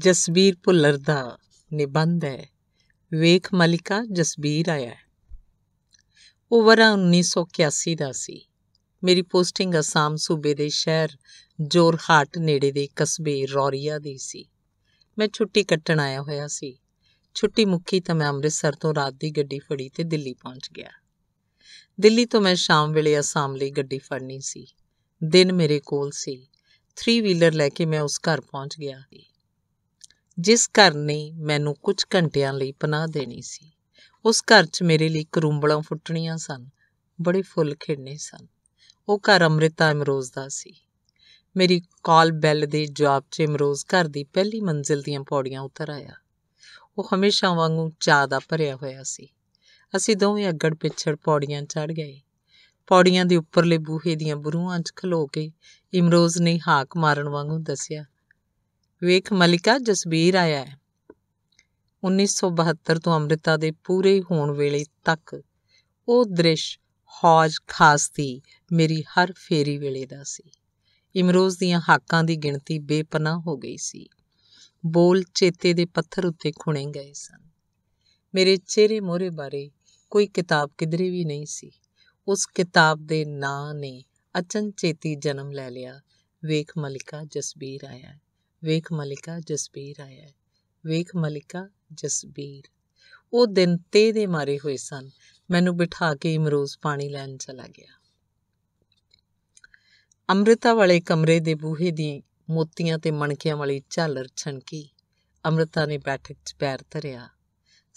ਜਸਬੀਰ ਭੁੱਲਰ ਦਾ ਨਿਬੰਧ ਹੈ ਵੇਖ ਮਲਿਕਾ ਜਸਬੀਰ ਆਇਆ ਉਹ ਵਰਾ 1981 ਦਾ ਸੀ ਮੇਰੀ ਪੋਸਟਿੰਗ ਅਸਾਮ ਸੂਬੇ ਦੇ ਸ਼ਹਿਰ ਜੋਰਹਾਟ ਨੇੜੇ ਦੇ ਕਸਬੇ ਰੌਰੀਆ ਦੀ ਸੀ ਮੈਂ ਛੁੱਟੀ ਕੱਟਣ ਆਇਆ ਹੋਇਆ ਸੀ ਛੁੱਟੀ ਮੁੱਕੀ ਤਾਂ ਮੈਂ ਅੰਮ੍ਰਿਤਸਰ ਤੋਂ ਰਾਤ ਦੀ ਗੱਡੀ ਫੜੀ ਤੇ ਦਿੱਲੀ ਪਹੁੰਚ ਗਿਆ ਦਿੱਲੀ ਤੋਂ ਮੈਂ ਸ਼ਾਮ ਵੇਲੇ ਅਸਾਮ ਲਈ ਗੱਡੀ ਫੜਨੀ ਸੀ ਦਿਨ ਮੇਰੇ ਕੋਲ ਸੀ 3 ਵੀਲਰ ਲੈ ਕੇ ਮੈਂ ਉਸ ਘਰ ਪਹੁੰਚ ਗਿਆ ਸੀ ਜਿਸ ਘਰ ਨੇ ਮੈਨੂੰ ਕੁਝ ਘੰਟਿਆਂ ਲਈ ਪਨਾਹ ਦੇਣੀ ਸੀ ਉਸ ਘਰ 'ਚ ਮੇਰੇ ਲਈ ਕਰੂੰਬਲਾਂ ਫੁੱਟਣੀਆਂ ਸਨ ਬੜੇ ਫੁੱਲ ਖਿੜਨੇ ਸਨ ਉਹ ਘਰ ਅਮ੍ਰਿਤਾ ਅਮਰੋਜ਼ ਦਾ ਸੀ ਮੇਰੀ ਕਾਲ ਬੈਲ ਦੇ ਜਵਾਬ 'ਚ ਅਮਰੋਜ਼ ਘਰ ਦੀ ਪਹਿਲੀ ਮੰਜ਼ਿਲ ਦੀਆਂ ਪੌੜੀਆਂ ਉਤਰ ਆਇਆ ਉਹ ਹਮੇਸ਼ਾ ਵਾਂਗੂ ਚਾਹ ਦਾ ਭਰਿਆ ਹੋਇਆ ਸੀ ਅਸੀਂ ਦੋਵੇਂ ਅੱਗੜ ਪਿੱਛੜ ਪੌੜੀਆਂ ਚੜ ਗਏ ਪੌੜੀਆਂ ਦੇ ਉੱਪਰਲੇ ਬੂਹੇ ਦੀਆਂ ਬਰੂਹਾਂ 'ਚ ਖਲੋ ਕੇ ਇਮਰੋਜ਼ ਨੇ ਹਾਕ ਮਾਰਨ ਵਾਂਗੂ ਦੱਸਿਆ ਵੇਖ ਮਲਿਕਾ ਜਸਬੀਰ ਆਇਆ ਹੈ 1972 ਤੋਂ ਅੰਮ੍ਰਿਤਾ ਦੇ ਪੂਰੇ ਹੋਣ ਵੇਲੇ ਤੱਕ ਉਹ ਦ੍ਰਿਸ਼ ਹੌਜ ਖਾਸ ਦੀ ਮੇਰੀ ਹਰ ਫੇਰੀ ਵੇਲੇ ਦਾ ਸੀ ਇਮਰੋਜ਼ ਦੀਆਂ ਹਾਕਾਂ ਦੀ ਗਿਣਤੀ ਬੇਪਨਾਹ ਹੋ ਗਈ ਸੀ ਬੋਲ ਚੇਤੇ ਦੇ ਪੱਥਰ ਉੱਤੇ ਖੁਣੇ ਗਏ ਸਨ ਮੇਰੇ ਚਿਹਰੇ ਮੋਹਰੇ ਬਾਰੇ ਕੋਈ ਕਿਤਾਬ ਕਿਧਰੇ ਵੀ ਨਹੀਂ ਸੀ ਉਸ ਕਿਤਾਬ ਦੇ ਨਾਂ ਨੇ ਚੇਤੀ ਜਨਮ ਲੈ ਲਿਆ ਵੇਖ ਮਲਿਕਾ ਜਸਬੀਰ ਆਇਆ ਵੇਖ ਮਲਿਕਾ ਜਸਬੀਰ ਆਇਆ ਹੈ ਵੇਖ ਮਲਿਕਾ ਜਸਬੀਰ ਉਹ ਦਿਨ ਤੇ ਦੇ ਮਾਰੇ ਹੋਏ ਸਨ ਮੈਨੂੰ ਬਿਠਾ ਕੇ ਇਮਰੋਜ਼ ਪਾਣੀ ਲੈਣ ਚਲਾ ਗਿਆ ਅੰਮ੍ਰਿਤਾ ਵਾਲੇ ਕਮਰੇ ਦੇ ਬੂਹੇ ਦੀ ਮੋਤੀਆਂ ਤੇ ਮਣਕਿਆਂ ਵਾਲੀ ਝਾਲਰ ਛਣਕੀ ਅੰਮ੍ਰਿਤਾ ਨੇ ਬੈਠਕ 'ਚ ਪੈਰ ਧਰਿਆ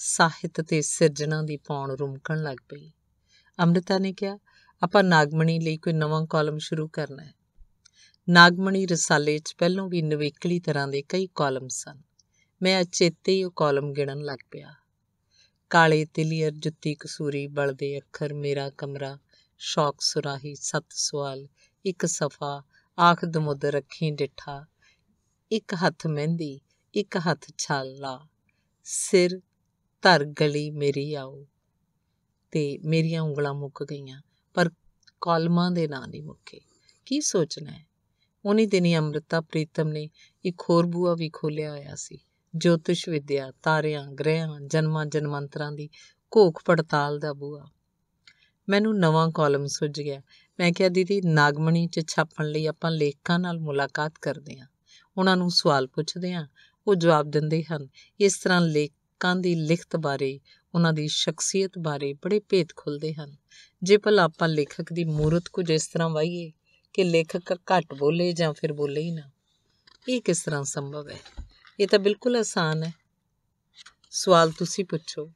ਸਾਹਿਤ ਤੇ ਸਿਰਜਣਾ ਦੀ ਪੌਣ ਰੁਮਕਣ ਲੱਗ ਪਈ ਅੰਮ੍ਰਿਤਾ ਨੇ ਕਿਹਾ ਆਪਾਂ ਨਾਗਮਣੀ ਲਈ ਕੋਈ ਨਵਾਂ ਕਾਲਮ ਸ਼ੁਰੂ ਕਰਨਾ ਹੈ ਨਾਗਮਣੀ ਰਸਾਲੇ 'ਚ ਪਹਿਲਾਂ ਵੀ ਨਵੇਕਲੀ ਤਰ੍ਹਾਂ ਦੇ ਕਈ ਕਾਲਮ ਸਨ ਮੈਂ ਅਚੇਤੇ ਹੀ ਉਹ ਕਾਲਮ ਗਿਣਨ ਲੱਗ ਪਿਆ ਕਾਲੇ ਤਿਲੀਅਰ ਜੁੱਤੀ ਕਸੂਰੀ ਬਲਦੇ ਅੱਖਰ ਮੇਰਾ ਕਮਰਾ ਸ਼ੌਕ ਸੁਰਾਹੀ ਸਤ ਸਵਾਲ ਇੱਕ ਸਫਾ ਆਖ ਦਮੁੱਦ ਰੱਖੀ ਡਿਠਾ ਇੱਕ ਹੱਥ ਮਹਿੰਦੀ ਇੱਕ ਹੱਥ ਛਾਲਾ ਸਿਰ ਧਰ ਗਲੀ ਮੇਰੀ ਆਓ ਤੇ ਮੇਰੀਆਂ ਉਂਗਲਾਂ ਮੁੱਕ ਗਈਆਂ ਪਰ ਕਾਲਮਾਂ ਦੇ ਨਾਂ ਨਹੀਂ ਮੁੱਕੇ ਕੀ ਸੋਚਣਾ ਹੈ ਉਨੀ ਦਿਨੀ ਅੰਮ੍ਰਿਤਾ ਪ੍ਰੀਤਮ ਨੇ ਇੱਕ ਹੋਰ ਬੂਆ ਵੀ ਖੋਲਿਆ ਆਇਆ ਸੀ ਜੋਤਿਸ਼ ਵਿਦਿਆ ਤਾਰਿਆਂ ਗ੍ਰਹਿਆਂ ਜਨਮਾਂ ਜਨਮੰਤਰਾਂ ਦੀ ਘੋਖ ਪੜਤਾਲ ਦਾ ਬੂਆ ਮੈਨੂੰ ਨਵਾਂ ਕਾਲਮ ਸੁੱਜ ਗਿਆ ਮੈਂ ਕਿਹਾ ਦੀਦੀ ਨਾਗਮਣੀ 'ਚ ਛਾਪਣ ਲਈ ਆਪਾਂ ਲੇਖਕਾਂ ਨਾਲ ਮੁਲਾਕਾਤ ਕਰਦੇ ਹਾਂ ਉਹਨਾਂ ਨੂੰ ਸਵਾਲ ਪੁੱਛਦੇ ਹਾਂ ਉਹ ਜਵਾਬ ਦਿੰਦੇ ਹਨ ਇਸ ਤਰ੍ਹਾਂ ਲੇਖਕਾਂ ਦੀ ਲਿਖਤ ਬਾਰੇ ਉਹਨਾਂ ਦੀ ਸ਼ਖਸੀਅਤ ਬਾਰੇ ਬੜੇ ਭੇਤ ਖੁੱਲਦੇ ਹਨ ਜੇ ਭਲਾ ਆਪਾਂ ਲੇਖਕ ਦੀ ਮੂਰਤ ਕੁਝ ਇਸ ਤਰ੍ਹਾਂ ਵਾਹੀਏ ਕਿ ਲੇਖਕ ਘੱਟ ਬੋਲੇ ਜਾਂ ਫਿਰ ਬੋਲੇ ਹੀ ਨਾ ਇਹ ਕਿਸ ਤਰ੍ਹਾਂ ਸੰਭਵ ਹੈ ਇਹ ਤਾਂ ਬਿਲਕੁਲ ਆਸਾਨ ਹੈ ਸਵਾਲ ਤੁਸੀਂ ਪੁੱਛੋ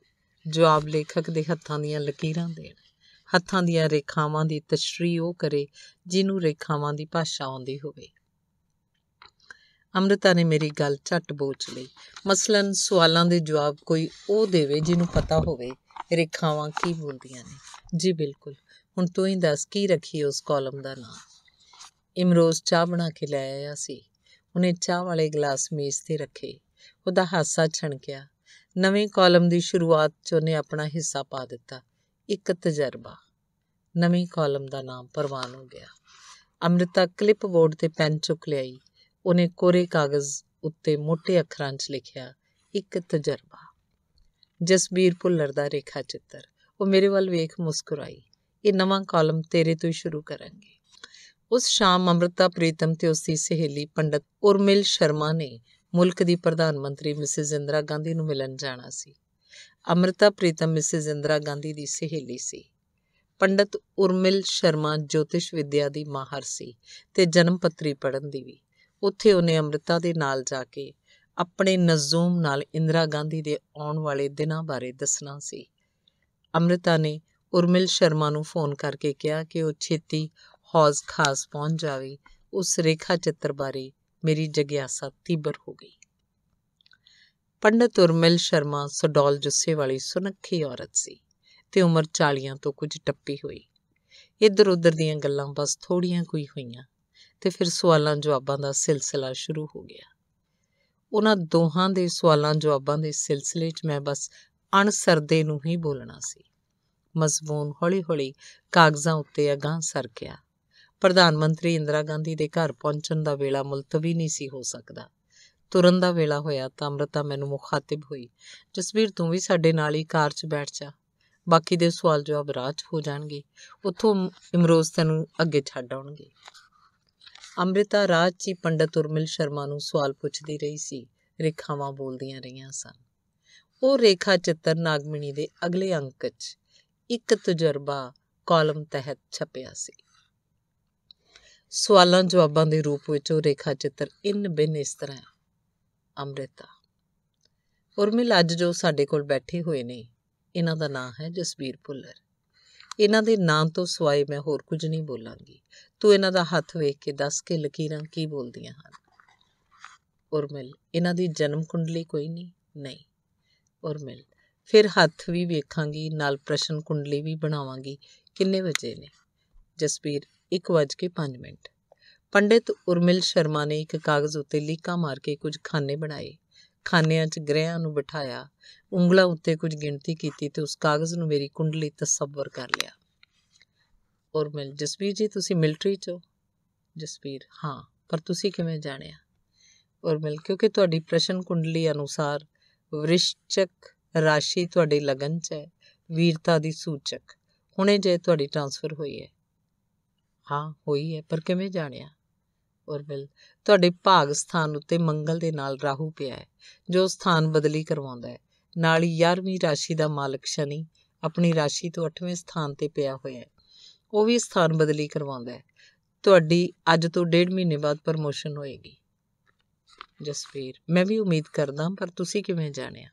ਜਵਾਬ ਲੇਖਕ ਦੇ ਹੱਥਾਂ ਦੀਆਂ ਲਕੀਰਾਂ ਦੇਣ ਹੱਥਾਂ ਦੀਆਂ ਰੇਖਾਵਾਂ ਦੀ ਤਸ਼ਰੀਹ ਉਹ ਕਰੇ ਜਿਹਨੂੰ ਰੇਖਾਵਾਂ ਦੀ ਭਾਸ਼ਾ ਆਉਂਦੀ ਹੋਵੇ ਅਮ੍ਰਿਤਾ ਨੇ ਮੇਰੀ ਗੱਲ ਛੱਟ ਬੋਚ ਲਈ ਮਸਲਨ ਸਵਾਲਾਂ ਦੇ ਜਵਾਬ ਕੋਈ ਉਹ ਦੇਵੇ ਜਿਹਨੂੰ ਪਤਾ ਹੋਵੇ ਰੇਖਾਵਾਂ ਕੀ ਬੋਲਦੀਆਂ ਨੇ ਜੀ ਬਿਲਕੁਲ ਹੁਣ ਤੂੰ ਹੀ ਦੱਸ ਕੀ ਰੱਖੀ ਉਸ ਕਾਲਮ ਦਾ ਨਾਮ ਇਮਰੋਜ਼ ਚਾਹ ਬਣਾ ਕੇ ਲੈ ਆਇਆ ਸੀ ਉਹਨੇ ਚਾਹ ਵਾਲੇ ਗਲਾਸ ਮੇਜ਼ 'ਤੇ ਰੱਖੇ ਉਹਦਾ ਹਾਸਾ ਛਣਕਿਆ ਨਵੇਂ ਕਾਲਮ ਦੀ ਸ਼ੁਰੂਆਤ 'ਚ ਉਹਨੇ ਆਪਣਾ ਹਿੱਸਾ ਪਾ ਦਿੱਤਾ ਇੱਕ ਤਜਰਬਾ ਨਵੇਂ ਕਾਲਮ ਦਾ ਨਾਮ ਪਰਵਾਨ ਹੋ ਗਿਆ ਅਮ੍ਰਿਤਾ ਕਲਿੱਪਬੋਰਡ ਤੇ ਪੈਨ ਚੁੱਕ ਲਈ ਉਹਨੇ ਕੋਰੇ ਕਾਗਜ਼ ਉੱਤੇ ਮੋٹے ਅੱਖਰਾਂ 'ਚ ਲਿਖਿਆ ਇੱਕ ਤਜਰਬਾ ਜਸਬੀਰ ਭੁੱਲਰ ਦਾ ਰੇਖਾ ਚਿੱਤਰ ਉਹ ਮੇਰੇ ਵੱਲ ਵੇਖ ਮੁਸਕਰਾਈ ਇਹ ਨਵਾਂ ਕਾਲਮ ਤੇਰੇ ਤੋਂ ਹੀ ਸ਼ੁਰੂ ਕਰਾਂਗੇ ਉਸ ਸ਼ਾਮ ਅਮ੍ਰਿਤਾ ਪ੍ਰੀਤਮ ਤੇ ਉਸ ਦੀ ਸਹੇਲੀ ਪੰਡਤ ਉਰਮਿਲ ਸ਼ਰਮਾ ਨੇ ਮੁਲਕ ਦੀ ਪ੍ਰਧਾਨ ਮੰਤਰੀ ਮਿਸਿਸ ਇੰਦਰਾ ਗਾਂਧੀ ਨੂੰ ਮਿਲਣ ਜਾਣਾ ਸੀ ਅਮ੍ਰਿਤਾ ਪ੍ਰੀਤਮ ਮਿਸਿਸ ਇੰਦਰਾ ਗਾਂਧੀ ਦੀ ਸਹੇਲੀ ਸੀ ਪੰਡਤ ਉਰਮਿਲ ਸ਼ਰਮਾ ਜੋਤਿਸ਼ ਵਿਦਿਆ ਦੀ ਮਾਹਰ ਸੀ ਤੇ ਜਨਮ ਪੱਤਰੀ ਪੜਨ ਦੀ ਵੀ ਉੱਥੇ ਉਹਨੇ ਅਮ੍ਰਿਤਾ ਦੇ ਨਾਲ ਜਾ ਕੇ ਆਪਣੇ ਨਜ਼ੂਮ ਨਾਲ ਇੰਦਰਾ ਗਾਂਧੀ ਦੇ ਆਉਣ ਵਾਲੇ ਦਿਨਾਂ ਬਾਰੇ ਦੱਸਣਾ ਸੀ ਅਮ੍ਰਿਤਾ ਨੇ ਉਰਮਿਲ ਸ਼ਰਮਾ ਨੂੰ ਫੋਨ ਕਰਕੇ ਕਿਹਾ ਕਿ ਉਹ ਛੇਤੀ ਹੌਜ਼ ਖਾਸ ਪਹੁੰਚ ਜਾਵੇ ਉਸ ਰੇਖਾ ਚਿੱਤਰ ਬਾਰੇ ਮੇਰੀ ਜਗਿਆਸਾ ਤੀਬਰ ਹੋ ਗਈ ਪੰਡਤ ਉਰਮਿਲ ਸ਼ਰਮਾ ਸਡੋਲ ਜੁੱਸੇ ਵਾਲੀ ਸੁਨੱਖੀ ਔਰਤ ਸੀ ਤੇ ਉਮਰ 40ਾਂ ਤੋਂ ਕੁਝ ਟੱਪੀ ਹੋਈ ਇੱਧਰ ਉੱਧਰ ਦੀਆਂ ਗੱਲਾਂ ਬਸ ਥੋੜੀਆਂ ਕੋਈ ਹੋਈਆਂ ਤੇ ਫਿਰ ਸਵਾਲਾਂ ਜਵਾਬਾਂ ਦਾ ਸਿਲਸਿਲਾ ਸ਼ੁਰੂ ਹੋ ਗਿਆ ਉਹਨਾਂ ਦੋਹਾਂ ਦੇ ਸਵਾਲਾਂ ਜਵਾਬਾਂ ਦੇ ਸਿਲਸਿਲੇ 'ਚ ਮੈਂ ਬਸ ਅਣਸਰਦੇ ਨੂੰ ਹੀ ਬੋਲਣਾ ਸੀ ਮਜ਼ਮੂਨ ਹੌਲੀ-ਹੌਲੀ ਕਾਗਜ਼ਾਂ ਉੱਤੇ ਅਗਾਹ ਸਰ ਗਿਆ ਪ੍ਰਧਾਨ ਮੰਤਰੀ ਇੰਦਰਾ ਗਾਂਧੀ ਦੇ ਘਰ ਪਹੁੰਚਣ ਦਾ ਵੇਲਾ ਮੁਲਤਵੀ ਨਹੀਂ ਸੀ ਹੋ ਸਕਦਾ ਤੁਰਨ ਦਾ ਵੇਲਾ ਹੋਇਆ ਤਾਂ ਅਮਰਤਾ ਮੈਨੂੰ ਮੁਖਾਤਿਬ ਹੋਈ ਜਸਵੀਰ ਤੂੰ ਵੀ ਸਾਡੇ ਨਾਲ ਹੀ ਕਾਰ 'ਚ ਬੈਠ ਜਾ ਬਾਕੀ ਦੇ ਸਵਾਲ ਜਵਾਬ ਰਾਤ ਹੋ ਜਾਣਗੇ ਉੱਥੋਂ ਇਮਰੋਜ਼ ਤੈਨੂੰ ਅੱਗੇ ਛੱਡ ਆਉਣਗੇ ਅੰਮ੍ਰਿਤਾ ਰਾਜ ਜੀ ਪੰਡਤ ਉਰਮਿਲ ਸ਼ਰਮਾ ਨੂੰ ਸਵਾਲ ਪੁੱਛਦੀ ਰਹੀ ਸੀ ਰੇਖਾਵਾਂ ਬੋਲਦੀਆਂ ਰਹੀਆਂ ਸਨ ਉਹ ਰੇਖਾ ਚਿੱਤਰ ਨਾਗਮਣੀ ਦੇ ਅਗਲੇ ਅੰਕ 'ਚ ਇੱਕ ਤਜਰਬਾ ਕਾਲਮ ਤਹਿਤ ਛਪਿਆ ਸੀ ਸਵਾਲਾਂ ਜਵਾਬਾਂ ਦੇ ਰੂਪ ਵਿੱਚ ਉਹ ਰੇਖਾ ਚਿੱਤਰ ਇਨ ਬਿਨ ਇਸ ਤਰ੍ਹਾਂ ਅੰਮ੍ਰਿਤਾ ਉਰਮਿਲ ਅੱਜ ਜੋ ਸਾਡੇ ਕੋਲ ਬੈਠੇ ਹੋਏ ਨੇ ਇਹਨਾਂ ਦਾ ਨਾਂ ਹੈ ਜਸਬੀਰ ਭੁੱਲਰ ਇਹਨਾਂ ਦੇ ਨਾਂ ਤੋਂ ਸਿਵਾਏ ਮੈਂ ਹੋਰ ਕੁਝ ਨਹੀਂ ਬੋਲਾਂਗੀ ਤੂੰ ਇਹਨਾਂ ਦਾ ਹੱਥ ਵੇਖ ਕੇ ਦੱਸ ਕੇ ਲਕੀਰਾਂ ਕੀ ਬੋਲਦੀਆਂ ਹਨ ਉਰਮਿਲ ਇਹਨਾਂ ਦੀ ਜਨਮ ਕੁੰਡਲੀ ਕੋਈ ਨਹੀਂ ਨਹੀਂ ਉਰਮਿਲ ਫਿਰ ਹੱਥ ਵੀ ਵੇਖਾਂਗੀ ਨਾਲ ਪ੍ਰਸ਼ਨ ਕੁੰਡਲੀ ਵੀ ਬਣਾਵਾਂਗੀ ਕਿੰਨੇ ਵਜੇ ਨੇ ਜਸਬੀਰ 1:05 ਮਿੰਟ ਪੰਡਿਤ ਉਰਮਿਲ ਸ਼ਰਮਾ ਨੇ ਇੱਕ ਕਾਗਜ਼ ਉੱਤੇ ਲੀਕਾ ਮਾਰ ਕੇ ਕੁਝ ਖਾਨੇ ਬਣਾਏ ਖਾਨਿਆਂ 'ਚ ਗ੍ਰਹਿਆਂ ਨੂੰ ਬਿਠਾਇਆ ਉਂਗਲਾ ਉੱਤੇ ਕੁਝ ਗਿਣਤੀ ਕੀਤੀ ਤੇ ਉਸ ਕਾਗਜ਼ ਨੂੰ ਮੇਰੀ ਕੁੰਡਲੀ ਤਸੱਵਰ ਕਰ ਲਿਆ ਉਰਮਿਲ ਜਸਵੀਰ ਜੀ ਤੁਸੀਂ ਮਿਲਟਰੀ 'ਚ ਹੋ ਜਸਵੀਰ ਹਾਂ ਪਰ ਤੁਸੀਂ ਕਿਵੇਂ ਜਾਣਿਆ ਉਰਮਿਲ ਕਿਉਂਕਿ ਤੁਹਾਡੀ ਪ੍ਰਸ਼ਨ ਕੁੰਡਲੀ ਅਨੁਸਾਰ ਵ੍ਰਿਸ਼ਚਕ ਰਾਸ਼ੀ ਤੁਹਾਡੇ ਲਗਨ 'ਚ ਹੈ ਵੀਰਤਾ ਦੀ ਸੂਚਕ ਹੁਣੇ ਜੇ ਤੁਹਾਡੀ ਟ੍ਰਾਂਸਫਰ ਹੋਈ ਹੈ ਹਾਂ ਹੋਈ ਹੈ ਪਰ ਕਿਵੇਂ ਜਾਣਿਆ ਔਰਵਿਲ ਤੁਹਾਡੇ ਭਾਗ ਸਥਾਨ ਉੱਤੇ ਮੰਗਲ ਦੇ ਨਾਲ ਰਾਹੂ ਪਿਆ ਹੈ ਜੋ ਸਥਾਨ ਬਦਲੀ ਕਰਵਾਉਂਦਾ ਹੈ ਨਾਲ ਹੀ 11ਵੀਂ ਰਾਸ਼ੀ ਦਾ ਮਾਲਕ ਸ਼ਨੀ ਆਪਣੀ ਰਾਸ਼ੀ ਤੋਂ 8ਵੇਂ ਸਥਾਨ ਤੇ ਪਿਆ ਹੋਇਆ ਹੈ ਉਹ ਵੀ ਸਥਾਨ ਬਦਲੀ ਕਰਵਾਉਂਦਾ ਹੈ ਤੁਹਾਡੀ ਅੱਜ ਤੋਂ ਡੇਢ ਮਹੀਨੇ ਬਾਅਦ ਪ੍ਰਮੋਸ਼ਨ ਹੋਏਗੀ ਜਸਵੀਰ ਮੈਂ ਵੀ ਉਮੀਦ ਕਰਦਾ ਪਰ ਤੁਸੀਂ ਕਿਵੇਂ ਜਾਣਿਆ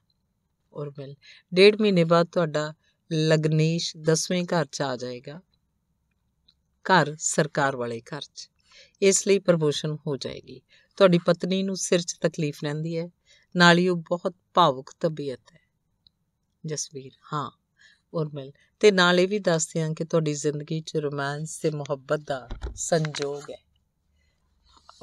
ਔਰ ਮੈਂ ਡੇਢ ਮਹੀਨੇ ਬਾਅਦ ਤੁਹਾਡਾ ਲਗਨੇਸ਼ 10ਵੇਂ ਘਰ ਚ ਆ ਜਾਏਗਾ ਘਰ ਸਰਕਾਰ ਵਾਲੇ ਘਰ 'ਚ ਇਸ ਲਈ ਪ੍ਰਮੋਸ਼ਨ ਹੋ ਜਾਏਗੀ ਤੁਹਾਡੀ ਪਤਨੀ ਨੂੰ ਸਿਰ 'ਚ ਤਕਲੀਫ ਰਹਿੰਦੀ ਹੈ ਨਾਲ ਹੀ ਉਹ ਬਹੁਤ ਭਾਵੁਕ ਤਬੀਅਤ ਹੈ ਜਸਵੀਰ ਹਾਂ ਉਰਮਿਲ ਤੇ ਨਾਲ ਇਹ ਵੀ ਦੱਸਦੇ ਹਾਂ ਕਿ ਤੁਹਾਡੀ ਜ਼ਿੰਦਗੀ 'ਚ ਰੋਮਾਂਸ ਤੇ ਮੁਹੱਬਤ ਦਾ ਸੰਜੋਗ ਹੈ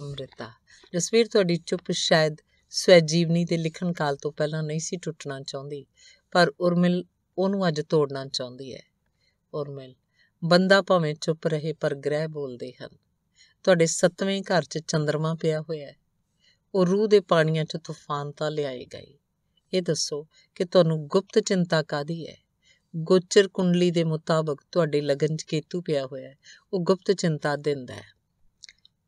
ਅਮ੍ਰਿਤਾ ਜਸਵੀਰ ਤੁਹਾਡੀ ਚੁੱਪ ਸ਼ਾਇਦ ਸਵੈ ਜੀਵਨੀ ਦੇ ਲਿਖਣ ਕਾਲ ਤੋਂ ਪਹਿਲਾਂ ਨਹੀਂ ਸੀ ਟੁੱਟਣਾ ਚਾਹੁੰਦੀ ਪਰ ਉਰਮਿਲ ਉਹਨੂੰ ਅੱਜ ਤੋੜਨਾ ਚਾਹੁੰਦੀ ਹੈ ਉਰਮਿਲ ਬੰਦਾ ਭਾਵੇਂ ਚੁੱਪ ਰਹੇ ਪਰ ਗ੍ਰਹਿ ਬੋਲਦੇ ਹਨ ਤੁਹਾਡੇ ਸੱਤਵੇਂ ਘਰ 'ਚ ਚੰਦਰਮਾ ਪਿਆ ਹੋਇਆ ਹੈ ਉਹ ਰੂਹ ਦੇ ਪਾਣੀਆਂ 'ਚ ਤੂਫਾਨ ਤਾਂ ਲਿਆਏਗਾ ਹੀ ਇਹ ਦੱਸੋ ਕਿ ਤੁਹਾਨੂੰ ਗੁਪਤ ਚਿੰਤਾ ਕਾਦੀ ਹੈ ਗੋਚਰ ਕੁੰਡਲੀ ਦੇ ਮੁਤਾਬਕ ਤੁਹਾਡੇ ਲਗਨ 'ਚ ਕੇਤੂ ਪਿਆ ਹੋਇਆ ਹੈ ਉਹ ਗੁਪਤ ਚਿੰਤਾ ਦਿੰਦਾ ਹੈ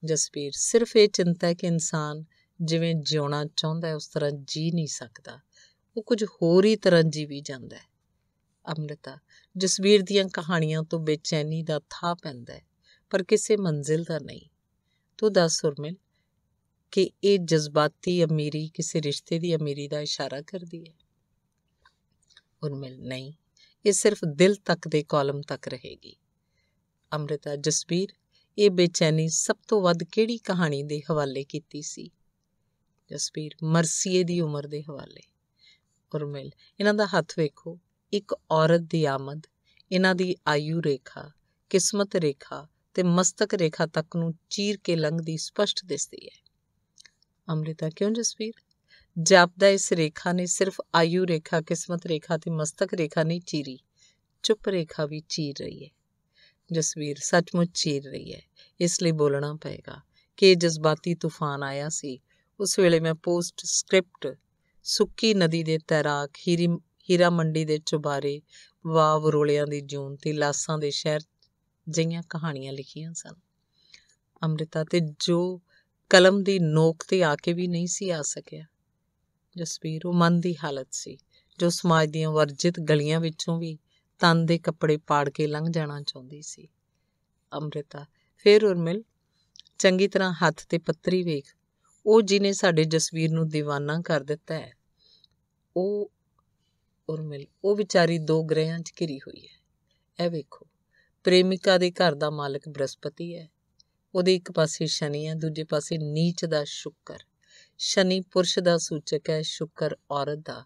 ਜਸਵੀਰ ਸਿਰਫ ਇਹ ਚਿੰਤਾ ਹੈ ਕਿ ਇਨਸਾਨ ਜਿਵੇਂ ਜਿਉਣਾ ਚਾਹੁੰਦਾ ਹੈ ਉਸ ਤਰ੍ਹਾਂ ਜੀ ਨਹੀਂ ਸਕਦਾ ਉਹ ਕੁਝ ਹੋਰ ਹੀ ਤਰ੍ਹਾਂ ਜੀਵੀ ਜਾਂਦਾ ਹੈ ਅੰਮ੍ਰਿਤਾ ਜਸਵੀਰ ਦੀਆਂ ਕਹਾਣੀਆਂ ਤੋਂ ਬੇਚੈਨੀ ਦਾ ਥਾ ਪੈਂਦਾ ਪਰ ਕਿਸੇ ਮੰਜ਼ਿਲ ਦਾ ਨਹੀਂ ਤੂੰ ਦੱਸ ਸੁਰਮਿਲ ਕਿ ਇਹ ਜਜ਼ਬਾਤੀ ਅਮੀਰੀ ਕਿਸੇ ਰਿਸ਼ਤੇ ਦੀ ਅਮੀਰੀ ਦਾ ਇਸ਼ਾਰਾ ਕਰਦੀ ਹੈ ਉਰਮਿਲ ਨਹੀਂ ਇਹ ਸਿਰਫ ਦਿਲ ਤੱਕ ਦੇ ਕਾਲਮ ਤੱਕ ਰਹੇਗੀ ਅੰਮ੍ਰਿਤਾ ਜਸਵੀਰ ਇਹ ਬੇਚੈਨੀ ਸਭ ਤੋਂ ਵੱਧ ਕਿਹੜੀ ਕਹਾਣੀ ਦੇ ਹਵਾਲੇ ਕੀਤੀ ਸੀ ਜਸਵੀਰ ਮਰਸੀਏ ਦੀ ਉਮਰ ਦੇ ਹਵਾਲੇ ਉਰਮਿਲ ਇਹਨਾਂ ਦਾ ਹੱਥ ਵੇਖੋ ਇੱਕ ਔਰਤ ਦੀ ਆਮਦ ਇਹਨਾਂ ਦੀ ਆਯੂ ਰੇਖਾ ਕਿਸਮਤ ਰੇਖਾ ਤੇ ਮਸਤਕ ਰੇਖਾ ਤੱਕ ਨੂੰ ਚੀਰ ਕੇ ਲੰਘਦੀ ਸਪਸ਼ਟ ਦਿਸਦੀ ਹੈ ਅਮ੍ਰਿਤਾ ਕਿਉਂ ਜਸਵੀਰ ਜਪਦਾ ਇਸ ਰੇਖਾ ਨੇ ਸਿਰਫ ਆਯੂ ਰੇਖਾ ਕਿਸਮਤ ਰੇਖਾ ਤੇ ਮਸਤਕ ਰੇਖਾ ਨਹੀਂ ਚੀਰੀ ਚੁੱਪ ਰੇਖਾ ਵੀ ਚੀਰ ਰਹੀ ਹੈ ਜਸਵੀਰ ਸੱਚਮੁੱਚ ਚੀਰ ਰਹੀ ਹੈ ਇਸ ਲਈ ਬੋਲਣਾ ਪਏਗਾ ਕਿ ਜਜ਼ਬਾਤੀ ਤੂਫਾਨ ਆਇਆ ਸੀ ਉਸ ਵੇਲੇ ਮੈਂ ਪੋਸਟ ਸਕ੍ਰਿਪਟ ਸੁੱਕੀ ਨਦੀ ਦੇ ਤੈਰਾਕ ਹੀਰੀ ਹੀਰਾ ਮੰਡੀ ਦੇ ਚੁਬਾਰੇ ਵਾਵ ਰੋਲਿਆਂ ਦੀ ਜੂਨ ਤੇ ਲਾਸਾਂ ਦੇ ਸ਼ਹਿਰ ਜਈਆਂ ਕਹਾਣੀਆਂ ਲਿਖੀਆਂ ਸਨ ਅੰਮ੍ਰਿਤਾ ਤੇ ਜੋ ਕਲਮ ਦੀ ਨੋਕ ਤੇ ਆ ਕੇ ਵੀ ਨਹੀਂ ਸੀ ਆ ਸਕਿਆ ਜਸਵੀਰ ਉਹ ਮਨ ਦੀ ਹਾਲਤ ਸੀ ਜੋ ਸਮਾਜ ਦੀਆਂ ਵਰਜਿਤ ਗਲੀਆਂ ਵਿੱਚੋਂ ਵੀ ਤਨ ਦੇ ਕੱਪੜੇ ਪਾੜ ਕੇ ਲੰਘ ਜਾਣਾ ਚਾਹੁੰਦੀ ਸੀ ਅੰਮ੍ਰਿਤਾ ਫਿਰ ਉਰਮਿਲ ਚੰਗੀ ਤਰ੍ਹਾਂ ਹੱਥ ਤੇ ਪੱਤਰੀ ਵੇਖ ਉਹ ਜਿਨੇ ਸਾਡੇ ਜਸਵੀਰ ਨੂੰ دیਵਾਨਾ ਕਰ ਦਿੱਤਾ ਹੈ ਉਹ ਉਰਮਿਲ ਉਹ ਵਿਚਾਰੀ ਦੋ ਗ੍ਰਹਿਆਂ 'ਚ ਘਿਰੀ ਹੋਈ ਹੈ ਇਹ ਵੇਖੋ ਪ੍ਰੇਮਿਕਾ ਦੇ ਘਰ ਦਾ ਮਾਲਕ ਬ੍ਰਹਸਪਤੀ ਹੈ ਉਹਦੇ ਇੱਕ ਪਾਸੇ ਸ਼ਨੀ ਹੈ ਦੂਜੇ ਪਾਸੇ ਨੀਚ ਦਾ ਸ਼ੁਕਰ ਸ਼ਨੀ ਪੁਰਸ਼ ਦਾ ਸੂਚਕ ਹੈ ਸ਼ੁਕਰ ਔਰਤ ਦਾ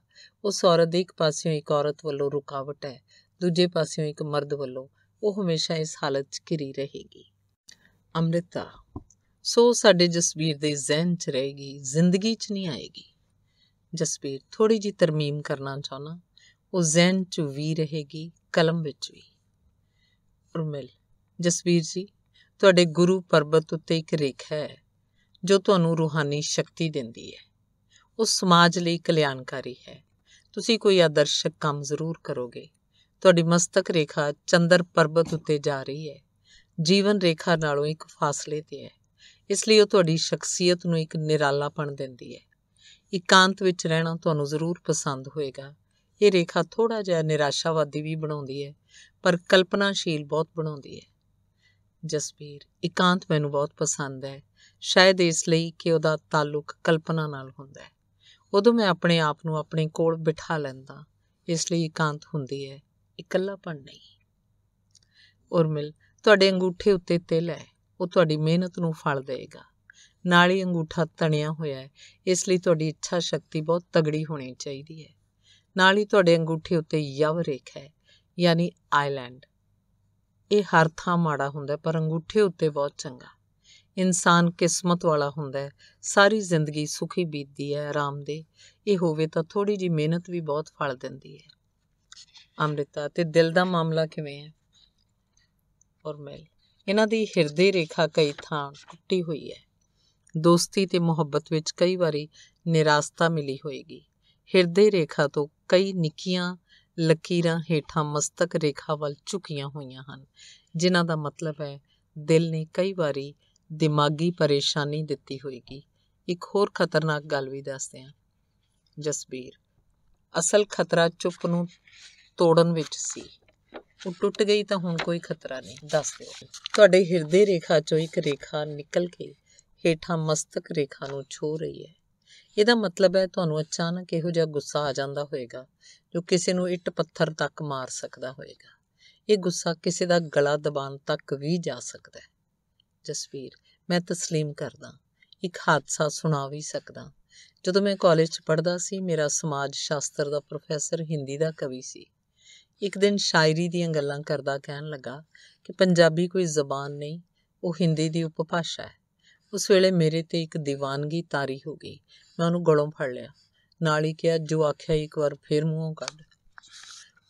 ਉਸ ਔਰਤ ਦੇ ਇੱਕ ਪਾਸਿਓਂ ਇੱਕ ਔਰਤ ਵੱਲੋਂ ਰੁਕਾਵਟ ਹੈ ਦੂਜੇ ਪਾਸਿਓਂ ਇੱਕ ਮਰਦ ਵੱਲੋਂ ਉਹ ਹਮੇਸ਼ਾ ਇਸ ਹਾਲਤ 'ਚ ਘਿਰੀ ਰਹੇਗੀ ਅੰਮ੍ਰਿਤਾ ਸੋ ਸਾਡੇ ਜਸਵੀਰ ਦੇ ਜ਼ਹਿਨ 'ਚ ਰਹੇਗੀ ਜ਼ਿੰਦਗੀ 'ਚ ਨਹੀਂ ਆਏਗੀ ਜਸਵੀਰ ਥੋੜੀ ਜੀ ਤਰਮੀਮ ਕਰਨਾ ਚਾਹਣਾ ਉਹ ਜ਼ਹਿਨ 'ਚ ਵੀ ਰਹੇਗੀ ਕਲਮ ਵਿੱਚ ਵੀ ਉਰਮਿਲ ਜਸਵੀਰ ਜੀ ਤੁਹਾਡੇ ਗੁਰੂ ਪਰਬਤ ਉੱਤੇ ਇੱਕ ਰੇਖਾ ਹੈ ਜੋ ਤੁਹਾਨੂੰ ਰੂਹਾਨੀ ਸ਼ਕਤੀ ਦਿੰਦੀ ਹੈ ਉਹ ਸਮਾਜ ਲਈ ਕਲਿਆਣਕਾਰੀ ਹੈ ਤੁਸੀਂ ਕੋਈ ਆਦਰਸ਼ਕ ਕੰਮ ਜ਼ਰੂਰ ਕਰੋਗੇ ਤੁਹਾਡੀ ਮਸਤਕ ਰੇਖਾ ਚੰਦਰ ਪਰਬਤ ਉੱਤੇ ਜਾ ਰਹੀ ਹੈ ਜੀਵਨ ਰੇਖਾ ਨਾਲੋਂ ਇੱਕ ਫਾਸਲੇ ਤੇ ਹੈ ਇਸ ਲਈ ਉਹ ਤੁਹਾਡੀ ਸ਼ਖਸੀਅਤ ਨੂੰ ਇੱਕ ਨਿਰਾਲਾਪਣ ਦਿੰਦੀ ਹੈ ਇਕਾਂਤ ਵਿੱਚ ਰਹਿਣਾ ਤੁਹਾਨੂੰ ਜ਼ਰੂਰ ਪਸੰਦ ਹੋਏਗਾ ਇਹ ਰੇਖਾ ਥੋੜਾ ਜਿਹਾ ਨਿਰਾਸ਼ਾਵਾਦੀ ਵੀ ਬਣਾਉਂਦੀ ਹੈ ਪਰ ਕਲਪਨਾਸ਼ੀਲ ਬਹੁਤ ਬਣਾਉਂਦੀ ਹੈ ਜਸਵੀਰ ਇਕਾਂਤ ਮੈਨੂੰ ਬਹੁਤ ਪਸੰਦ ਹੈ ਸ਼ਾਇਦ ਇਸ ਲਈ ਕਿ ਉਹਦਾ ਤਾਲੁਕ ਕਲਪਨਾ ਨਾਲ ਹੁੰਦਾ ਹੈ ਉਦੋਂ ਮੈਂ ਆਪਣੇ ਆਪ ਨੂੰ ਆਪਣੇ ਕੋਲ ਬਿਠਾ ਲੈਂਦਾ ਇਸ ਲਈ ਇਕਾਂਤ ਹੁੰਦੀ ਹੈ ਇਕੱਲਾਪਣ ਨਹੀਂ ਉਰਮਿਲ ਤੁਹਾਡੇ ਅੰਗੂਠੇ ਉੱਤੇ ਤਿਲ ਹੈ ਉਹ ਤੁਹਾਡੀ ਮਿਹਨਤ ਨੂੰ ਫਲ ਦੇਵੇਗਾ ਨਾਲ ਹੀ ਅੰਗੂਠਾ ਤਣਿਆ ਹੋਇਆ ਹੈ ਇਸ ਲਈ ਤੁਹਾਡੀ ਇੱਛਾ ਸ਼ਕਤੀ ਬਹੁਤ ਤਗੜੀ ਹੋਣੀ ਚਾਹੀਦੀ ਹੈ ਨਾਲ ਹੀ ਤੁਹਾਡੇ ਅੰਗੂਠੇ ਉੱਤੇ ਯਵ ਰੇਖਾ ਹੈ ਯਾਨੀ ਆਇਲੈਂਡ ਇਹ ਹਰ ਥਾਂ ਮਾੜਾ ਹੁੰਦਾ ਪਰ ਅੰਗੂਠੇ ਉੱਤੇ ਬਹੁਤ ਚੰਗਾ ਇਨਸਾਨ ਕਿਸਮਤ ਵਾਲਾ ਹੁੰਦਾ ਸਾਰੀ ਜ਼ਿੰਦਗੀ ਸੁਖੀ ਬੀਤਦੀ ਹੈ ਆਰਾਮ ਦੇ ਇਹ ਹੋਵੇ ਤਾਂ ਥੋੜੀ ਜੀ ਮਿਹਨਤ ਵੀ ਬਹੁਤ ਫਲ ਦਿੰਦੀ ਹੈ ਅੰਮ੍ਰਿਤਾ ਤੇ ਦਿਲ ਦਾ ਮਾਮਲਾ ਕਿਵੇਂ ਹੈ ਔਰ ਮੈਲ ਇਹਨਾਂ ਦੀ ਹਿਰਦੇ ਰੇਖਾ ਕਈ ਥਾਂ ਟੁੱਟੀ ਹੋਈ ਹੈ ਦੋਸਤੀ ਤੇ ਮੁਹੱਬਤ ਵਿੱਚ ਕਈ ਵਾਰੀ ਨਿਰਾਸਤਾ ਮਿਲੀ ਹੋਏਗੀ ਹਿਰਦੇ ਰੇਖਾ ਤੋਂ ਕਈ ਨਿੱਕੀਆਂ ਲਕੀਰਾਂ ਹੇਠਾਂ ਮਸਤਕ ਰੇਖਾ ਵੱਲ ਝੁਕੀਆਂ ਹੋਈਆਂ ਹਨ ਜਿਨ੍ਹਾਂ ਦਾ ਮਤਲਬ ਹੈ ਦਿਲ ਨੇ ਕਈ ਵਾਰੀ ਦਿਮਾਗੀ ਪਰੇਸ਼ਾਨੀ ਦਿੱਤੀ ਹੋਏਗੀ ਇੱਕ ਹੋਰ ਖਤਰਨਾਕ ਗੱਲ ਵੀ ਦੱਸਦੇ ਹਾਂ ਜਸਬੀਰ ਅਸਲ ਖਤਰਾ ਚੁੱਪ ਨੂੰ ਤੋੜਨ ਵਿੱਚ ਸੀ ਉਹ ਟੁੱਟ ਗਈ ਤਾਂ ਹੁਣ ਕੋਈ ਖਤਰਾ ਨਹੀਂ ਦੱਸ ਦਿਓ ਤੁਹਾਡੇ ਹਿਰਦੇ ਰੇਖਾ ਚੋਂ ਇੱਕ ਰੇਖਾ ਨਿਕਲ ਕੇ ਹੇਠਾਂ ਮਸਤਕ ਰੇਖਾ ਨੂੰ ਛੋ ਰਹੀ ਹੈ ਇਹਦਾ ਮਤਲਬ ਹੈ ਤੁਹਾਨੂੰ ਅਚਾਨਕ ਇਹੋ ਜਿਹਾ ਗੁੱਸਾ ਆ ਜਾਂਦਾ ਹੋਵੇਗਾ ਜੋ ਕਿਸੇ ਨੂੰ ਇੱਟ ਪੱਥਰ ਤੱਕ ਮਾਰ ਸਕਦਾ ਹੋਵੇਗਾ ਇਹ ਗੁੱਸਾ ਕਿਸੇ ਦਾ ਗਲਾ ਦਬਾਨ ਤੱਕ ਵੀ ਜਾ ਸਕਦਾ ਹੈ ਜਸਵੀਰ ਮੈਂ تسلیم ਕਰਦਾ ਇੱਕ ਹਾਦਸਾ ਸੁਣਾ ਵੀ ਸਕਦਾ ਜਦੋਂ ਮੈਂ ਕਾਲਜ 'ਚ ਪੜ੍ਹਦਾ ਸੀ ਮੇਰਾ ਸਮਾਜ ਸ਼ਾਸਤਰ ਦਾ ਪ੍ਰੋਫੈਸਰ ਹਿੰਦੀ ਦਾ ਕਵੀ ਸੀ ਇੱਕ ਦਿਨ ਸ਼ਾਇਰੀ ਦੀਆਂ ਗੱਲਾਂ ਕਰਦਾ ਕਹਿਣ ਲੱਗਾ ਕਿ ਪੰਜਾਬੀ ਕੋਈ ਜ਼ਬਾਨ ਨਹੀਂ ਉਹ ਹਿੰਦੀ ਦੀ ਉਪਭਾਸ਼ਾ ਹੈ ਉਸ ਵੇਲੇ ਮੇਰੇ ਤੇ ਇੱਕ دیਵਾਨਗੀ ਤਾਰੀ ਹੋ ਗਈ ਮੈਂ ਉਹਨੂੰ ਗਲੋਂ ਫੜ ਲਿਆ ਨਾਲ ਹੀ ਕਿਹਾ ਜੋ ਆਖਿਆ ਇੱਕ ਵਾਰ ਫੇਰ ਮੂੰਹੋਂ ਕੱਢ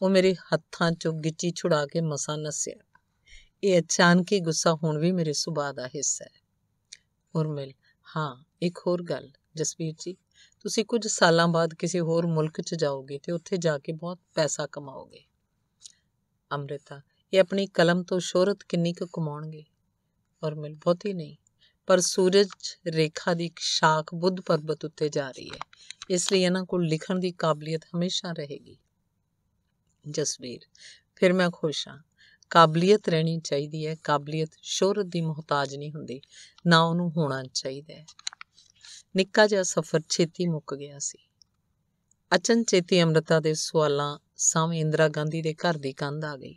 ਉਹ ਮੇਰੇ ਹੱਥਾਂ 'ਚੋਂ ਗਿੱਚੀ ਛੁਡਾ ਕੇ ਮਸਾ ਨਸਿਆ ਇਹ ਅਚਾਨਕ ਹੀ ਗੁੱਸਾ ਹੁਣ ਵੀ ਮੇਰੇ ਸੁਭਾਅ ਦਾ ਹਿੱਸਾ ਹੈ ਉਰਮਿਲ ਹਾਂ ਇੱਕ ਹੋਰ ਗੱਲ ਜਸਵੀਰ ਜੀ ਤੁਸੀਂ ਕੁਝ ਸਾਲਾਂ ਬਾਅਦ ਕਿਸੇ ਹੋਰ ਮੁਲਕ 'ਚ ਜਾਓਗੇ ਤੇ ਉੱਥੇ ਜਾ ਕੇ ਬਹੁਤ ਪੈਸਾ ਕਮਾਓਗੇ ਅਮ੍ਰਿਤਾ ਇਹ ਆਪਣੀ ਕਲਮ ਤੋਂ ਸ਼ੋਹਰਤ ਕਿੰਨੀ ਕੁ ਕਮਾਉਣਗੇ ਔਰ ਮਿਲ ਬਹੁਤੀ ਨਹੀਂ ਪਰ ਸੂਰਜ ਰੇਖਾ ਦੀ ਸ਼ਾਖ ਬੁੱਧ ਪਰਬਤ ਉੱਤੇ ਜਾ ਰਹੀ ਹੈ ਇਸ ਲਈ ਇਹਨਾਂ ਕੋਲ ਲਿਖਣ ਦੀ ਕਾਬਲੀਅਤ ਹਮੇਸ਼ਾ ਰਹੇਗੀ ਜਸਵੀਰ ਫਿਰ ਮੈਂ ਖੁਸ਼ ਹਾਂ ਕਾਬਲੀਅਤ ਰਹਿਣੀ ਚਾਹੀਦੀ ਹੈ ਕਾਬਲੀਅਤ ਸ਼ੋਹਰਤ ਦੀ ਮਹਤਾਜ ਨਹੀਂ ਹੁੰਦੀ ਨਾ ਉਹਨੂੰ ਹੋਣਾ ਚਾਹੀਦਾ ਹੈ ਨਿੱਕਾ ਜਿਹਾ ਸਫ਼ਰ ਛੇਤੀ ਮੁੱਕ ਗਿਆ ਸੀ ਅਚਨ ਚੇਤੀ ਅਮਰਤਾ ਦੇ ਸਵਾਲਾਂ ਸਾਹਮਣੇ ਇੰਦਰਾ ਗਾਂਧੀ ਦੇ ਘਰ ਦੀ ਕੰਧ ਆ ਗਈ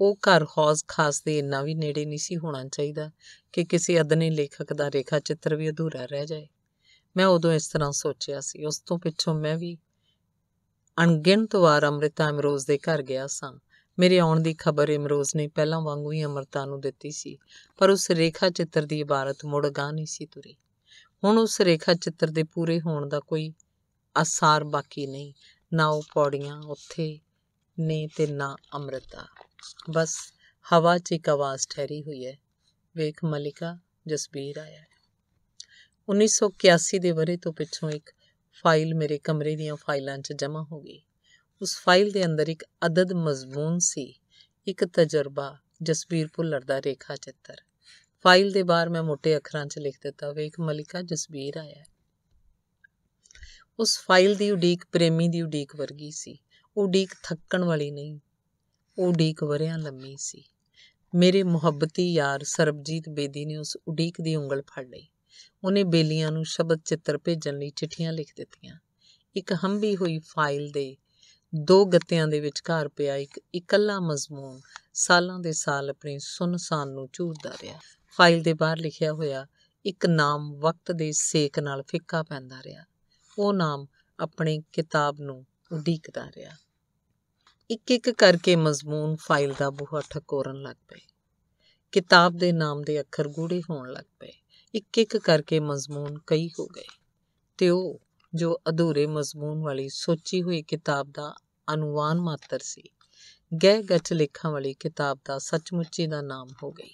ਉਹ ਘਰ ਹੌਸ ਖਾਸ ਦੇ ਇੰਨਾ ਵੀ ਨੇੜੇ ਨਹੀਂ ਸੀ ਹੋਣਾ ਚਾਹੀਦਾ ਕਿ ਕਿਸੇ ਅਦਨੇ ਲੇਖਕ ਦਾ ਰੇਖਾ ਚਿੱਤਰ ਵੀ ਅਧੂਰਾ ਰਹਿ ਜਾਏ ਮੈਂ ਉਦੋਂ ਇਸ ਤਰ੍ਹਾਂ ਸੋਚਿਆ ਸੀ ਉਸ ਤੋਂ ਪਿੱਛੋਂ ਮੈਂ ਵੀ ਅਣਗਿਣਤ ਵਾਰ ਅਮ੍ਰਿਤਾ ਅਮਰੋਜ਼ ਦੇ ਘਰ ਗਿਆ ਸਾਂ ਮੇਰੇ ਆਉਣ ਦੀ ਖਬਰ ਅਮਰੋਜ਼ ਨੇ ਪਹਿਲਾਂ ਵਾਂਗੂ ਹੀ ਅਮਰਤਾ ਨੂੰ ਦਿੱਤੀ ਸੀ ਪਰ ਉਸ ਰੇਖਾ ਚਿੱਤਰ ਦੀ ਇਬਾਰਤ ਮੁੜ ਗਾਂ ਨਹੀਂ ਸੀ ਤੁਰੀ ਹੁਣ ਉਸ ਰੇਖਾ ਚਿੱਤਰ ਦੇ ਪੂਰੇ ਹੋਣ ਦਾ ਕੋਈ ਅਸਾਰ ਬਾਕੀ ਨਹੀਂ ਨਾ ਉਹ ਪੌੜੀਆਂ ਉੱਥੇ ਨੇ ਤੇ ਨਾ ਅਮਰਤਾ ਬਸ ਹਵਾ 'ਚ ਇੱਕ ਆਵਾਜ਼ ਠਹਿਰੀ ਹੋਈ ਹੈ ਵੇਖ ਮਲਿਕਾ ਜਸਬੀਰ ਆਇਆ 1981 ਦੇ ਬਰੇ ਤੋਂ ਪਿੱਛੋਂ ਇੱਕ ਫਾਈਲ ਮੇਰੇ ਕਮਰੇ ਦੀਆਂ ਫਾਈਲਾਂ 'ਚ ਜਮ੍ਹਾਂ ਹੋ ਗਈ ਉਸ ਫਾਈਲ ਦੇ ਅੰਦਰ ਇੱਕ ਅਦਦ ਮਜ਼ਮੂਨ ਸੀ ਇੱਕ ਤਜਰਬਾ ਜਸਬੀਰ ਭੁੱਲਰ ਦਾ ਰੇਖਾ ਚਿੱਤਰ ਫਾਈਲ ਦੇ ਬਾਹਰ ਮੈਂ ਮੋٹے ਅੱਖਰਾਂ 'ਚ ਲਿਖ ਦਿੱਤਾ ਵੇਖ ਮਲਿਕਾ ਜਸਬੀਰ ਆਇਆ ਉਸ ਫਾਈਲ ਦੀ ਉਡੀਕ ਪ੍ਰੇਮੀ ਦੀ ਉਡੀਕ ਵਰਗੀ ਸੀ ਉਡੀਕ ਥੱਕਣ ਵਾਲੀ ਨਹੀਂ ਉਡੀਕ ਵਰਿਆਂ ਲੰਮੀ ਸੀ ਮੇਰੇ ਮੁਹੱਬਤੀ ਯਾਰ ਸਰਬਜੀਤ ਬੇਦੀ ਨੇ ਉਸ ਉਡੀਕ ਦੀ ਉਂਗਲ ਫੜ ਲਈ ਉਹਨੇ ਬੇਲੀਆਂ ਨੂੰ ਸ਼ਬਦ ਚਿੱਤਰ ਭੇਜਣ ਲਈ ਚਿੱਠੀਆਂ ਲਿਖ ਦਿੱਤੀਆਂ ਇੱਕ ਹੰਬੀ ਹੋਈ ਫਾਈਲ ਦੇ ਦੋ ਗੱਤਿਆਂ ਦੇ ਵਿਚਕਾਰ ਪਿਆ ਇੱਕ ਇਕੱਲਾ ਮਜ਼ਮੂਨ ਸਾਲਾਂ ਦੇ ਸਾਲ ਆਪਣੀ ਸੁਨਸਾਨ ਨੂੰ ਝੂਰਦਾ ਰਿਹਾ ਫਾਈਲ ਦੇ ਬਾਹਰ ਲਿਖਿਆ ਹੋਇਆ ਇੱਕ ਨਾਮ ਵਕਤ ਦੇ ਸੇਕ ਨਾਲ ਫਿੱਕਾ ਪੈਂਦਾ ਰਿਹਾ ਉਹ ਨਾਮ ਆਪਣੇ ਕਿਤਾਬ ਨੂੰ ਉਡੀਕਦਾ ਰਿਹਾ ਇੱਕ ਇੱਕ ਕਰਕੇ ਮਜ਼ਮੂਨ ਫਾਈਲ ਦਾ ਬੂਹਾ ਠਕੋਰਨ ਲੱਗ ਪਏ ਕਿਤਾਬ ਦੇ ਨਾਮ ਦੇ ਅੱਖਰ ਗੂੜੇ ਹੋਣ ਲੱਗ ਪਏ ਇੱਕ ਇੱਕ ਕਰਕੇ ਮਜ਼ਮੂਨ ਕਈ ਹੋ ਗਏ ਤੇ ਉਹ ਜੋ ਅਧੂਰੇ ਮਜ਼ਮੂਨ ਵਾਲੀ ਸੋਚੀ ਹੋਈ ਕਿਤਾਬ ਦਾ ਅਨੁਵਾਨ ਮਾਤਰ ਸੀ ਗਹਿ ਗੱਚ ਲੇਖਾਂ ਵਾਲੀ ਕਿਤਾਬ ਦਾ ਸੱਚਮੁੱਚੀ ਦਾ ਨਾਮ ਹੋ ਗਈ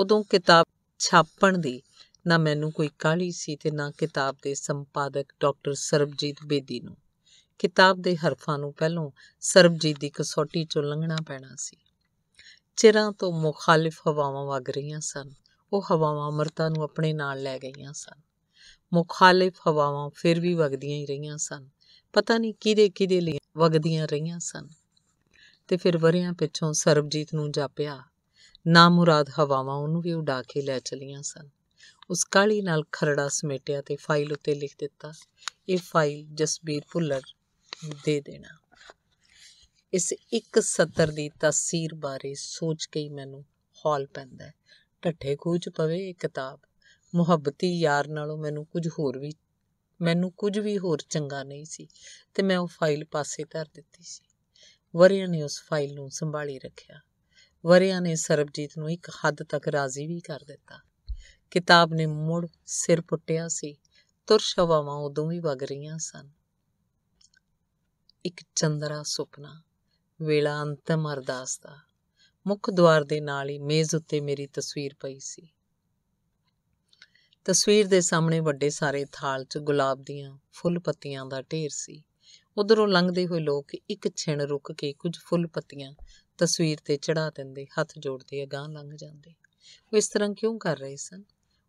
ਉਦੋਂ ਕਿਤਾਬ ਛਾਪਣ ਦੀ ਨਾ ਮੈਨੂੰ ਕੋਈ ਕਾਹਲੀ ਸੀ ਤੇ ਨਾ ਕਿਤਾਬ ਦੇ ਸੰਪਾਦਕ ਡਾਕਟਰ ਸਰਬਜੀਤ ਬੇਦੀ ਨੂੰ ਕਿਤਾਬ ਦੇ ਹਰਫਾਂ ਨੂੰ ਪਹਿਲੋਂ ਸਰਬਜੀਤ ਦੀ ਕਸੌਟੀ ਚੋਂ ਲੰਘਣਾ ਪੈਣਾ ਸੀ ਚਿਰਾਂ ਤੋਂ ਮੁਖਾਲਿਫ ਹਵਾਵਾਂ ਵਗ ਰਹੀਆਂ ਸਨ ਉਹ ਹਵਾਵਾਂ ਅਮਰਤਾ ਨੂੰ ਆਪਣੇ ਨਾਲ ਲੈ ਗਈਆਂ ਸਨ ਮੁਖਾਲਿਫ ਹਵਾਵਾਂ ਫਿਰ ਵੀ ਵਗਦੀਆਂ ਹੀ ਰਹੀਆਂ ਸਨ ਪਤਾ ਨਹੀਂ ਕਿਹਦੇ ਕਿਹਦੇ ਲਈ ਵਗਦੀਆਂ ਰਹੀਆਂ ਸਨ ਤੇ ਫਿਰ ਵਰਿਆਂ ਪਿੱਛੋਂ ਸਰਬਜੀਤ ਨੂੰ ਜਾਪਿਆ ਨਾ ਮੁਰਾਦ ਹਵਾਵਾਂ ਉਹਨੂੰ ਵੀ ਉਡਾ ਕੇ ਲੈ ਚਲੀਆਂ ਸਨ ਉਸ ਕਾਲੀ ਨਾਲ ਖਰੜਾ ਸਮੇਟਿਆ ਤੇ ਫਾਈਲ ਉੱਤੇ ਲਿਖ ਦਿੱਤਾ ਇਹ ਫਾਈਲ ਜਸਬੀਰ ਭੁੱਲਰ ਦੇ ਦੇਣਾ ਇਸ ਇੱਕ ਸਤਰ ਦੀ ਤਸਵੀਰ ਬਾਰੇ ਸੋਚ ਕੇ ਹੀ ਮੈਨੂੰ ਹੌਲ ਪੈਂਦਾ ਢੱਠੇ ਖੂਚ ਪਵੇ ਇਹ ਕਿਤਾਬ ਮੁਹੱਬਤੀ ਯਾਰ ਨਾਲੋਂ ਮੈਨੂੰ ਕੁਝ ਹੋਰ ਵੀ ਮੈਨੂੰ ਕੁਝ ਵੀ ਹੋਰ ਚੰਗਾ ਨਹੀਂ ਸੀ ਤੇ ਮੈਂ ਉਹ ਫਾਈਲ ਪਾਸੇ ਧਰ ਦਿੱਤੀ ਸੀ ਵਰਿਆਂ ਨੇ ਉਸ ਫਾਈਲ ਨੂੰ ਸੰਭਾਲੀ ਰੱਖਿਆ ਵਰਿਆਂ ਨੇ ਸਰਬਜੀਤ ਨੂੰ ਇੱਕ ਹੱਦ ਤੱਕ ਰਾਜ਼ੀ ਵੀ ਕਰ ਦਿੱਤਾ ਕਿਤਾਬ ਨੇ ਮੁੜ ਸਿਰ ਪੁੱਟਿਆ ਸੀ ਤੁਰਸ਼ਵਾਵਾਂ ਉਦੋਂ ਵੀ ਵਗ ਰਹੀਆਂ ਸਨ ਇੱਕ ਚੰਦਰਾ ਸੁਪਨਾ ਵੇਲਾ ਅੰਤਮ ਅਰਦਾਸ ਦਾ ਮੁੱਖ ਦਵਾਰ ਦੇ ਨਾਲ ਹੀ ਮੇਜ਼ ਉੱਤੇ ਮੇਰੀ ਤਸਵੀਰ ਪਈ ਸੀ ਤਸਵੀਰ ਦੇ ਸਾਹਮਣੇ ਵੱਡੇ ਸਾਰੇ ਥਾਲ 'ਚ ਗੁਲਾਬ ਦੀਆਂ ਫੁੱਲ ਪੱਤੀਆਂ ਦਾ ਢੇਰ ਸੀ ਉਧਰੋਂ ਲੰਘਦੇ ਹੋਏ ਲੋਕ ਇੱਕ ਛਿਣ ਰੁਕ ਕੇ ਕੁਝ ਫੁੱਲ ਪੱਤੀਆਂ ਤਸਵੀਰ ਤੇ ਚੜਾ ਦਿੰਦੇ ਹੱਥ ਜੋੜਦੇ ਅਗਾਹ ਲੰਘ ਜਾਂਦੇ ਉਹ ਇਸ ਤਰ੍ਹਾਂ ਕਿਉਂ ਕਰ ਰਹੇ ਸਨ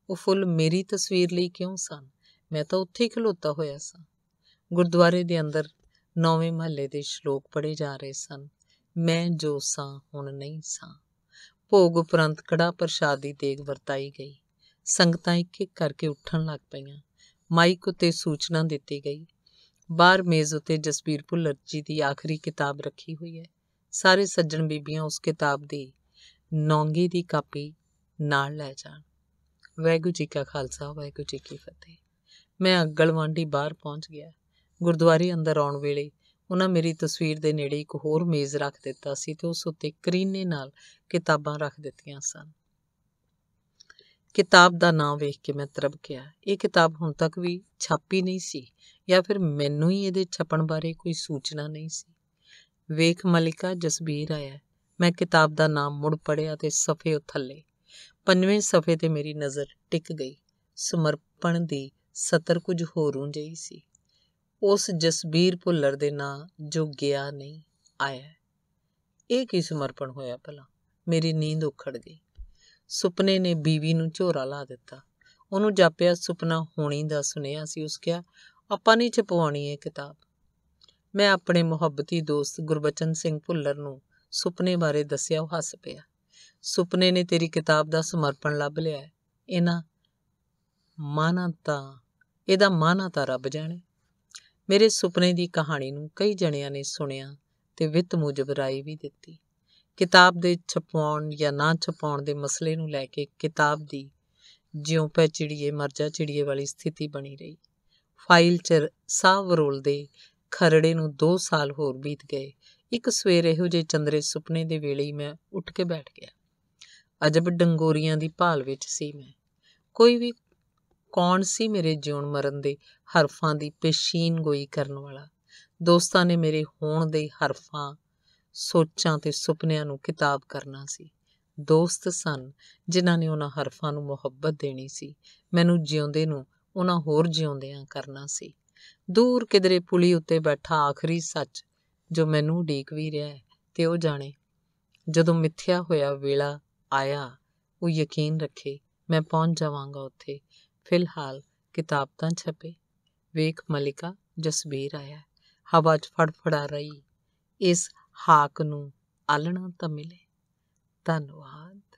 ਉਹ ਫੁੱਲ ਮੇਰੀ ਤਸਵੀਰ ਲਈ ਕਿਉਂ ਸਨ ਮੈਂ ਤਾਂ ਉੱਥੇ ਹੀ ਖਲੋਤਾ ਹੋਇਆ ਸਾਂ ਗੁਰਦੁਆਰੇ ਦੇ ਅੰਦਰ ਨੌਵੇਂ ਮਹੱਲੇ ਦੇ ਸ਼ਲੋਕ ਪੜੇ ਜਾ ਰਹੇ ਸਨ ਮੈਂ ਜੋ ਸਾਂ ਹੁਣ ਨਹੀਂ ਸਾਂ ਭੋਗ ਉਪਰੰਤ ਕੜਾ ਪ੍ਰਸ਼ਾਦ ਦੀ ਦੇਗ ਵਰਤਾਈ ਗਈ ਸੰਗਤਾਂ ਇੱਕ ਇੱਕ ਕਰਕੇ ਉੱਠਣ ਲੱਗ ਪਈਆਂ ਮਾਈਕ ਉਤੇ ਸੂਚਨਾ ਦਿੱਤੀ ਗਈ ਬਾਹਰ ਮੇਜ਼ ਉਤੇ ਜਸਬੀਰ ਭੁੱਲਰ ਜੀ ਦੀ ਆਖਰੀ ਕਿਤਾਬ ਰੱਖੀ ਹੋਈ ਹੈ ਸਾਰੇ ਸੱਜਣ ਬੀਬੀਆਂ ਉਸ ਕਿਤਾਬ ਦੀ ਨੌਂਗੀ ਦੀ ਕਾਪੀ ਨਾਲ ਲੈ ਜਾਣ ਵੈਗੂ ਜੀ ਕਾ ਖਾਲਸਾ ਵੈਗੂ ਜੀ ਕੀ ਫਤਿਹ ਮੈਂ ਅਗਲਵਾਂਡੀ ਬਾਹਰ ਪਹੁੰਚ ਗਿਆ ਗੁਰਦੁਆਰੇ ਅੰਦਰ ਆਉਣ ਵੇਲੇ ਉਹਨਾਂ ਮੇਰੀ ਤਸਵੀਰ ਦੇ ਨੇੜੇ ਇੱਕ ਹੋਰ ਮੇਜ਼ ਰੱਖ ਦਿੱਤਾ ਸੀ ਤੇ ਉਸ ਉੱਤੇ ਕਰੀਨੇ ਨਾਲ ਕਿਤਾਬਾਂ ਰੱਖ ਦਿੱਤੀਆਂ ਸਨ ਕਿਤਾਬ ਦਾ ਨਾਮ ਵੇਖ ਕੇ ਮੈਂ ਤਰਬ ਗਿਆ ਇਹ ਕਿਤਾਬ ਹੁਣ ਤੱਕ ਵੀ ਛਾਪੀ ਨਹੀਂ ਸੀ ਜਾਂ ਫਿਰ ਮੈਨੂੰ ਹੀ ਇਹਦੇ ਛਪਣ ਬਾਰੇ ਕੋਈ ਸੂਚਨਾ ਨਹੀਂ ਸੀ ਵੇਖ ਮਲਿਕਾ ਜਸਬੀਰ ਆਇਆ ਮੈਂ ਕਿਤਾਬ ਦਾ ਨਾਮ ਮੁੜ ਪੜਿਆ ਤੇ ਸਫੇ ਉੱਥੱਲੇ ਪੰਜਵੇਂ ਸਫੇ ਤੇ ਮੇਰੀ ਨਜ਼ਰ ਟਿਕ ਗਈ ਸਮਰਪਣ ਦੀ ਸਤਰ ਕੁਝ ਹੋਰੂ ਜਈ ਸੀ ਉਸ ਜਸਬੀਰ ਭੁੱਲਰ ਦੇ ਨਾਂ ਜੋ ਗਿਆ ਨਹੀਂ ਆਇਆ ਇਹ ਕੀ ਸਮਰਪਣ ਹੋਇਆ ਭਲਾ ਮੇਰੀ ਨੀਂਦ ਉਖੜ ਗਈ ਸੁਪਨੇ ਨੇ ਬੀਵੀ ਨੂੰ ਝੋਰਾ ਲਾ ਦਿੱਤਾ ਉਹਨੂੰ ਜਾਪਿਆ ਸੁਪਨਾ ਹੋਣੀ ਦਾ ਸੁਨੇਹਾ ਸੀ ਉਸ ਕਿਹਾ ਆਪਾਂ ਨਹੀਂ ਛਪਵਾਉਣੀ ਇਹ ਕਿਤਾਬ ਮੈਂ ਆਪਣੇ ਮੁਹੱਬਤੀ ਦੋਸਤ ਗੁਰਬਚਨ ਸਿੰਘ ਭੁੱਲਰ ਨੂੰ ਸੁਪਨੇ ਬਾਰੇ ਦੱਸਿਆ ਉਹ ਹੱਸ ਪਿਆ ਸੁਪਨੇ ਨੇ ਤੇਰੀ ਕਿਤਾਬ ਦਾ ਸਮਰਪਣ ਲੱਭ ਲਿਆ ਇਹਨਾਂ ਮਾਨਤਾ ਇਹਦਾ ਮਾਨਤਾ ਰੱਬ ਜਾਣੇ ਮੇਰੇ ਸੁਪਨੇ ਦੀ ਕਹਾਣੀ ਨੂੰ ਕਈ ਜਣਿਆਂ ਨੇ ਸੁਣਿਆ ਤੇ ਵਿਤ ਮੁਜਬ ਰਾਈ ਵੀ ਦਿੱਤੀ ਕਿਤਾਬ ਦੇ ਛਪਾਉਣ ਜਾਂ ਨਾ ਛਪਾਉਣ ਦੇ ਮਸਲੇ ਨੂੰ ਲੈ ਕੇ ਕਿਤਾਬ ਦੀ ਜਿਉਂ ਪੈ ਚਿੜੀਏ ਮਰ ਜਾ ਚਿੜੀਏ ਵਾਲੀ ਸਥਿਤੀ ਬਣੀ ਰਹੀ ਫਾਈਲ 'ਚ ਸਾਹ ਦੇ ਖਰੜੇ ਨੂੰ 2 ਸਾਲ ਹੋਰ ਬੀਤ ਗਏ ਇੱਕ ਸਵੇਰ ਇਹੋ ਜੇ ਚੰਦਰੇ ਸੁਪਨੇ ਦੇ ਵੇਲੇ ਹੀ ਮੈਂ ਉੱਠ ਕੇ ਬੈਠ ਗਿਆ ਅਜਬ ਡੰਗੋਰੀਆਂ ਦੀ ਭਾਲ ਵਿੱਚ ਸੀ ਮੈਂ ਕੋਈ ਵੀ ਕੌਣ ਸੀ ਮੇਰੇ ਜਿਉਣ ਮਰਨ ਦੇ ਹਰਫਾਂ ਦੀ ਪੇਸ਼ੀਨ ਗੋਈ ਕਰਨ ਵਾਲਾ ਦੋਸਤਾਂ ਨੇ ਮੇਰੇ ਹੋਣ ਦੇ ਹਰਫਾਂ ਸੋਚਾਂ ਤੇ ਸੁਪਨਿਆਂ ਨੂੰ ਕਿਤਾਬ ਕਰਨਾ ਸੀ ਦੋਸਤ ਸਨ ਜਿਨ੍ਹਾਂ ਨੇ ਉਹਨਾਂ ਹਰਫਾਂ ਨੂੰ ਮੁਹੱਬਤ ਦੇਣੀ ਸੀ ਮੈਨੂੰ ਜਿਉਂਦੇ ਨੂੰ ਉਹਨਾਂ ਹੋਰ ਜਿਉਂਦਿਆਂ ਕਰਨਾ ਸੀ ਦੂਰ ਕਿਧਰੇ ਪੁਲੀ ਉੱਤੇ ਬੈਠਾ ਆਖਰੀ ਸੱਚ ਜੋ ਮੈਨੂੰ ਡੀਕ ਵੀ ਰਿਹਾ ਹੈ ਤੇ ਉਹ ਜਾਣੇ ਜਦੋਂ ਮਿੱਥਿਆ ਹੋਇਆ ਵੇਲਾ ਆਇਆ ਉਹ ਯਕੀਨ ਰੱਖੇ ਮੈਂ ਪਹੁੰਚ ਜਾਵਾਂਗਾ ਉੱਥੇ ਫਿਲਹਾਲ ਕਿਤਾਬ ਤਾਂ ਛਪੇ ਵੇਖ ਮਲਿਕਾ ਜਸਬੀਰ ਆਇਆ ਹਵਾ 'ਚ ਫੜਫੜਾ ਰਹੀ ਇਸ ਹਾਕ ਨੂੰ ਆਲਣਾ ਤਾਂ ਮਿਲੇ ਧੰਨਵਾਦ